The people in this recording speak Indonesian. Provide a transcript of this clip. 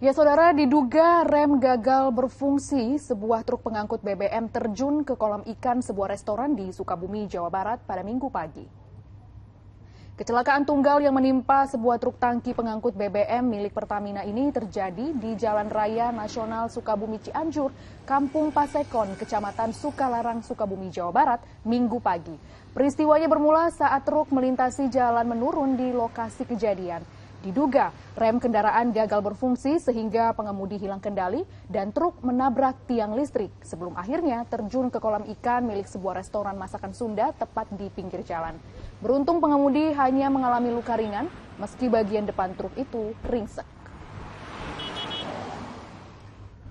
Ya saudara, diduga rem gagal berfungsi, sebuah truk pengangkut BBM terjun ke kolam ikan sebuah restoran di Sukabumi, Jawa Barat pada minggu pagi. Kecelakaan tunggal yang menimpa sebuah truk tangki pengangkut BBM milik Pertamina ini terjadi di Jalan Raya Nasional Sukabumi Cianjur, Kampung Pasekon, Kecamatan Sukalarang, Sukabumi, Jawa Barat, minggu pagi. Peristiwanya bermula saat truk melintasi jalan menurun di lokasi kejadian. Diduga rem kendaraan gagal berfungsi sehingga pengemudi hilang kendali dan truk menabrak tiang listrik sebelum akhirnya terjun ke kolam ikan milik sebuah restoran masakan Sunda tepat di pinggir jalan. Beruntung pengemudi hanya mengalami luka ringan meski bagian depan truk itu ringsek.